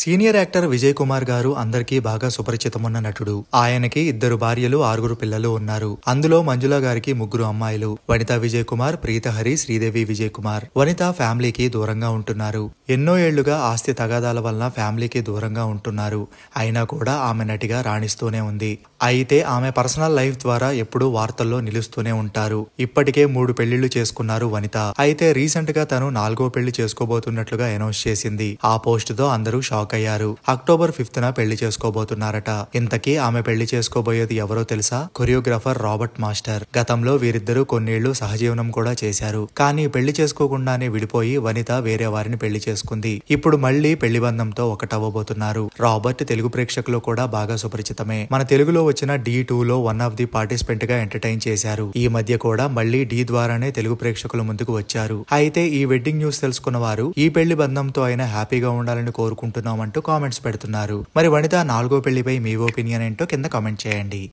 senior actor Vijay Kumar గారు అందరికీ బాగా సుపరిచితమున్న నటుడు ఆయనకి ఇద్దరు భార్యలు ఆరుగురు పిల్లలు ఉన్నారు అందులో మంజుల గారికి ముగ్గురు అమ్మాయిలు వనిత విజయ్ కుమార్ ప్రీతహరి శ్రీదేవి విజయ్ కుమార్ వనిత ఫ్యామిలీకి దూరంగా ఉంటున్నారు ఎన్నో ఏళ్లుగా ఆస్తి తగాదాల వలన ఫ్యామిలీకి దూరంగా ఉంటున్నారు అయినా కూడా ఆమె నటిగా రాణిస్తూనే ఉంది అయితే ఆమె పర్సనల్ లైఫ్ ద్వారా ఎప్పుడూ వార్తల్లో నిలుస్తూనే ఉంటారు ఇప్పటికే మూడు పెళ్లిళ్లు చేసుకున్నారు వనిత అయితే రీసెంట్ గా తను నాలుగో పెళ్లి చేసుకోబోతున్నట్లుగా అనౌన్స్ చేసింది ఆ పోస్ట్ తో అందరూ షాక్ లాక్ అయ్యారు అక్టోబర్ ఫిఫ్త్ న పెళ్లి చేసుకోబోతున్నారట ఇంతకీ ఆమె పెళ్లి చేసుకోబోయేది ఎవరో తెలుసా కొరియోగ్రాఫర్ రాబర్ట్ మాస్టర్ గతంలో వీరిద్దరూ కొన్నేళ్లు సహజీవనం కూడా చేశారు కానీ పెళ్లి చేసుకోకుండానే విడిపోయి వనిత వేరే వారిని పెళ్లి చేసుకుంది ఇప్పుడు మళ్లీ పెళ్లి బంధంతో ఒకటవ్వబోతున్నారు రాబర్ట్ తెలుగు ప్రేక్షకులు కూడా బాగా సుపరిచితమే మన తెలుగులో వచ్చిన డీ లో వన్ ఆఫ్ ది పార్టిసిపెంట్ గా ఎంటర్టైన్ చేశారు ఈ మధ్య కూడా మళ్లీ డీ ద్వారానే తెలుగు ప్రేక్షకుల ముందుకు వచ్చారు అయితే ఈ వెడ్డింగ్ న్యూస్ తెలుసుకున్న వారు ఈ పెళ్లి బంధంతో అయినా హ్యాపీగా ఉండాలని కోరుకుంటున్నాం అంటూ కామెంట్స్ పెడుతున్నారు మరి వనిత నాలుగో పెళ్లిపై మీ ఒపీనియన్ ఏంటో కింద కామెంట్ చేయండి